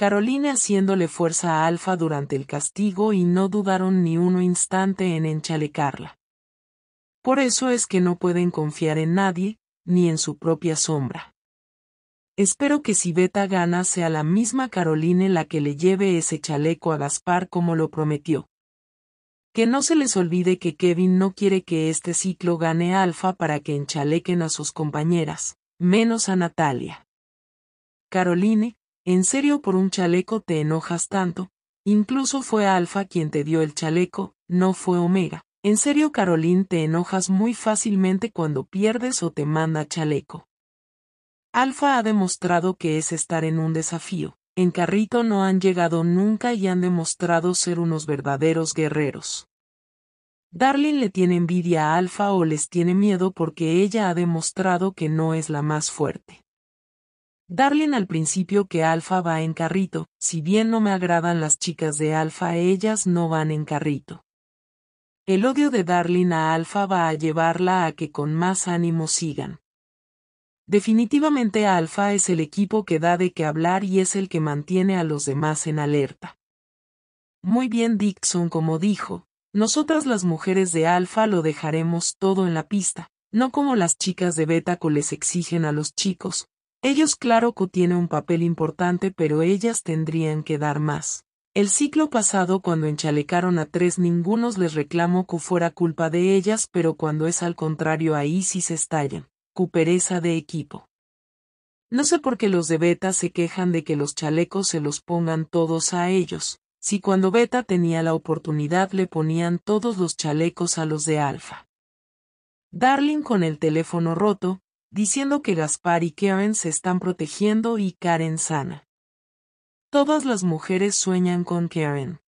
Caroline haciéndole fuerza a Alfa durante el castigo y no dudaron ni un instante en enchalecarla. Por eso es que no pueden confiar en nadie, ni en su propia sombra. Espero que si Beta gana sea la misma Caroline la que le lleve ese chaleco a Gaspar como lo prometió. Que no se les olvide que Kevin no quiere que este ciclo gane Alfa para que enchalequen a sus compañeras, menos a Natalia. Caroline, ¿En serio por un chaleco te enojas tanto? Incluso fue Alfa quien te dio el chaleco, no fue Omega. En serio Caroline te enojas muy fácilmente cuando pierdes o te manda chaleco. Alfa ha demostrado que es estar en un desafío. En carrito no han llegado nunca y han demostrado ser unos verdaderos guerreros. Darling le tiene envidia a Alfa o les tiene miedo porque ella ha demostrado que no es la más fuerte. Darlin al principio que Alfa va en carrito, si bien no me agradan las chicas de Alfa ellas no van en carrito. El odio de Darlin a Alfa va a llevarla a que con más ánimo sigan. Definitivamente Alfa es el equipo que da de qué hablar y es el que mantiene a los demás en alerta. Muy bien Dixon como dijo, nosotras las mujeres de Alfa lo dejaremos todo en la pista, no como las chicas de Betaco les exigen a los chicos, ellos claro que tiene un papel importante pero ellas tendrían que dar más. El ciclo pasado cuando enchalecaron a tres ningunos les reclamó que fuera culpa de ellas pero cuando es al contrario ahí sí se estallan. cupereza de equipo. No sé por qué los de Beta se quejan de que los chalecos se los pongan todos a ellos, si cuando Beta tenía la oportunidad le ponían todos los chalecos a los de Alfa. Darling con el teléfono roto, diciendo que Gaspar y Karen se están protegiendo y Karen sana. Todas las mujeres sueñan con Karen.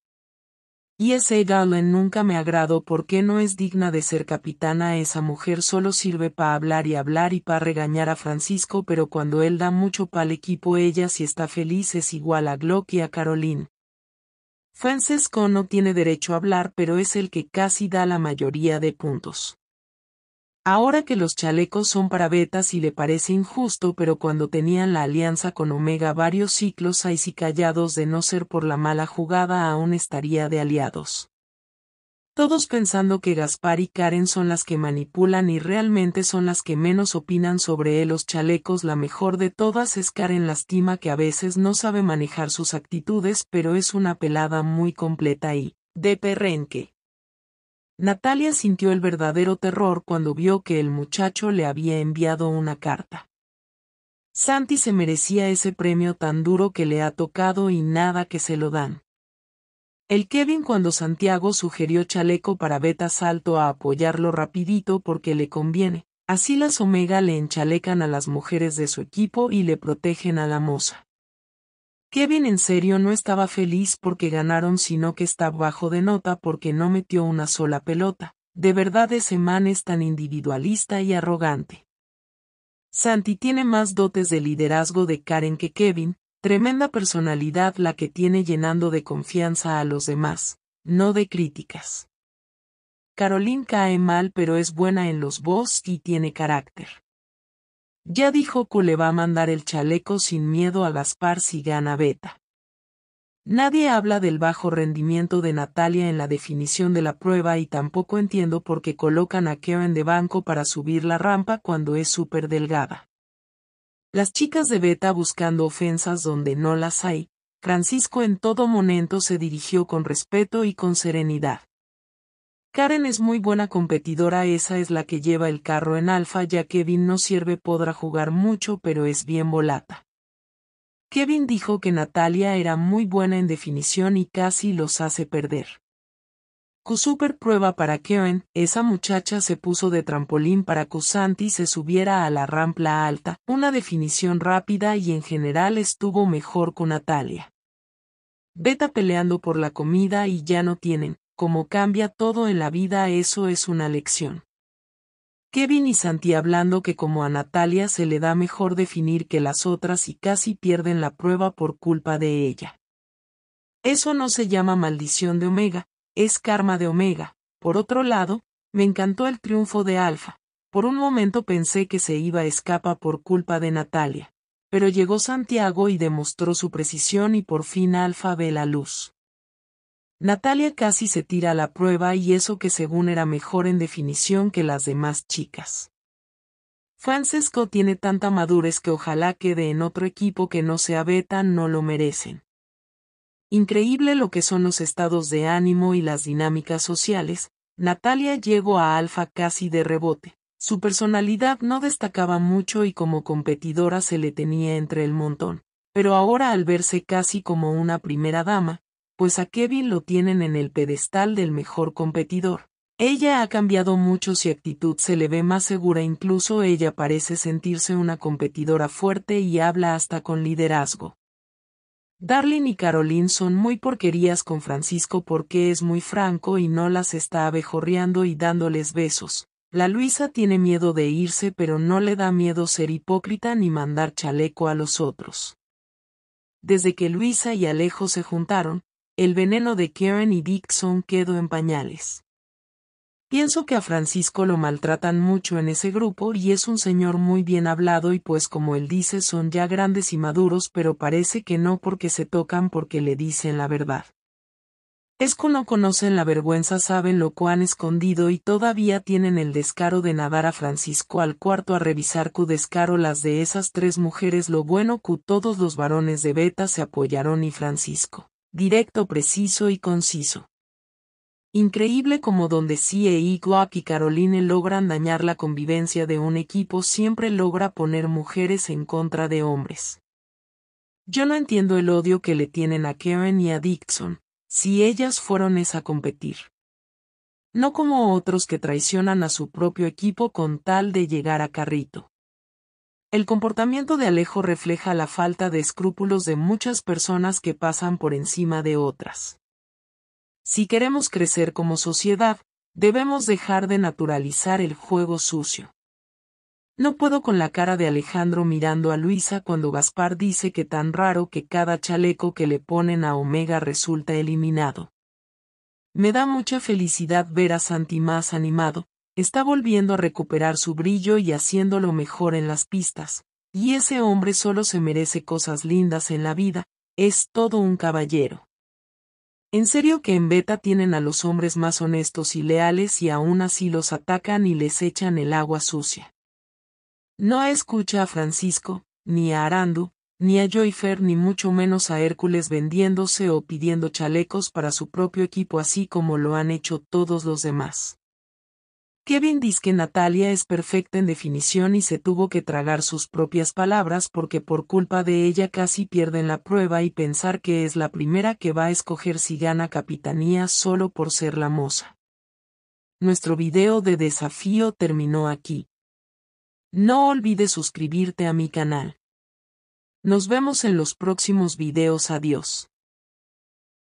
Y ese Galen nunca me agradó porque no es digna de ser capitana. Esa mujer solo sirve para hablar y hablar y para regañar a Francisco, pero cuando él da mucho para el equipo, ella si está feliz es igual a Glock y a Caroline. Francesco no tiene derecho a hablar, pero es el que casi da la mayoría de puntos. Ahora que los chalecos son para betas y le parece injusto, pero cuando tenían la alianza con Omega varios ciclos hay si callados de no ser por la mala jugada aún estaría de aliados. Todos pensando que Gaspar y Karen son las que manipulan y realmente son las que menos opinan sobre él los chalecos. La mejor de todas es Karen Lastima que a veces no sabe manejar sus actitudes pero es una pelada muy completa y de perrenque. Natalia sintió el verdadero terror cuando vio que el muchacho le había enviado una carta. Santi se merecía ese premio tan duro que le ha tocado y nada que se lo dan. El Kevin cuando Santiago sugirió chaleco para Beta salto a apoyarlo rapidito porque le conviene, así las Omega le enchalecan a las mujeres de su equipo y le protegen a la moza. Kevin en serio no estaba feliz porque ganaron sino que está bajo de nota porque no metió una sola pelota. De verdad ese man es tan individualista y arrogante. Santi tiene más dotes de liderazgo de Karen que Kevin, tremenda personalidad la que tiene llenando de confianza a los demás, no de críticas. Caroline cae mal pero es buena en los boss y tiene carácter. Ya dijo que le va a mandar el chaleco sin miedo a las si gana Beta. Nadie habla del bajo rendimiento de Natalia en la definición de la prueba y tampoco entiendo por qué colocan a Karen de banco para subir la rampa cuando es súper delgada. Las chicas de Beta buscando ofensas donde no las hay, Francisco en todo momento se dirigió con respeto y con serenidad. Karen es muy buena competidora, esa es la que lleva el carro en alfa, ya Kevin no sirve, podrá jugar mucho, pero es bien volata. Kevin dijo que Natalia era muy buena en definición y casi los hace perder. Kusuper prueba para Kevin, esa muchacha se puso de trampolín para Kusanti se subiera a la rampla alta, una definición rápida y en general estuvo mejor con Natalia. Beta peleando por la comida y ya no tienen, como cambia todo en la vida, eso es una lección. Kevin y Santi hablando que como a Natalia se le da mejor definir que las otras y casi pierden la prueba por culpa de ella. Eso no se llama maldición de Omega, es karma de Omega. Por otro lado, me encantó el triunfo de Alfa. Por un momento pensé que se iba a escapa por culpa de Natalia. Pero llegó Santiago y demostró su precisión y por fin Alfa ve la luz. Natalia casi se tira a la prueba y eso que según era mejor en definición que las demás chicas. Francesco tiene tanta madurez que ojalá quede en otro equipo que no sea beta, no lo merecen. Increíble lo que son los estados de ánimo y las dinámicas sociales, Natalia llegó a Alfa casi de rebote. Su personalidad no destacaba mucho y como competidora se le tenía entre el montón, pero ahora al verse casi como una primera dama, pues a Kevin lo tienen en el pedestal del mejor competidor. Ella ha cambiado mucho su actitud se le ve más segura incluso ella parece sentirse una competidora fuerte y habla hasta con liderazgo. Darlene y Caroline son muy porquerías con Francisco porque es muy franco y no las está abejorreando y dándoles besos. La Luisa tiene miedo de irse pero no le da miedo ser hipócrita ni mandar chaleco a los otros. Desde que Luisa y Alejo se juntaron, el veneno de Karen y Dixon quedó en pañales. Pienso que a Francisco lo maltratan mucho en ese grupo y es un señor muy bien hablado y pues como él dice son ya grandes y maduros pero parece que no porque se tocan porque le dicen la verdad. Es que no conocen la vergüenza saben lo que han escondido y todavía tienen el descaro de nadar a Francisco al cuarto a revisar cu descaro las de esas tres mujeres lo bueno cu todos los varones de Beta se apoyaron y Francisco directo, preciso y conciso. Increíble como donde CEI Glock y Caroline logran dañar la convivencia de un equipo siempre logra poner mujeres en contra de hombres. Yo no entiendo el odio que le tienen a Karen y a Dixon, si ellas fueron es a competir. No como otros que traicionan a su propio equipo con tal de llegar a carrito. El comportamiento de Alejo refleja la falta de escrúpulos de muchas personas que pasan por encima de otras. Si queremos crecer como sociedad, debemos dejar de naturalizar el juego sucio. No puedo con la cara de Alejandro mirando a Luisa cuando Gaspar dice que tan raro que cada chaleco que le ponen a Omega resulta eliminado. Me da mucha felicidad ver a Santi más animado, Está volviendo a recuperar su brillo y haciéndolo mejor en las pistas. Y ese hombre solo se merece cosas lindas en la vida, es todo un caballero. En serio que en beta tienen a los hombres más honestos y leales y aún así los atacan y les echan el agua sucia. No escucha a Francisco, ni a Arandu, ni a Joyfer ni mucho menos a Hércules vendiéndose o pidiendo chalecos para su propio equipo así como lo han hecho todos los demás. Kevin dice que Natalia es perfecta en definición y se tuvo que tragar sus propias palabras porque por culpa de ella casi pierden la prueba y pensar que es la primera que va a escoger si gana capitanía solo por ser la moza. Nuestro video de desafío terminó aquí. No olvides suscribirte a mi canal. Nos vemos en los próximos videos, adiós.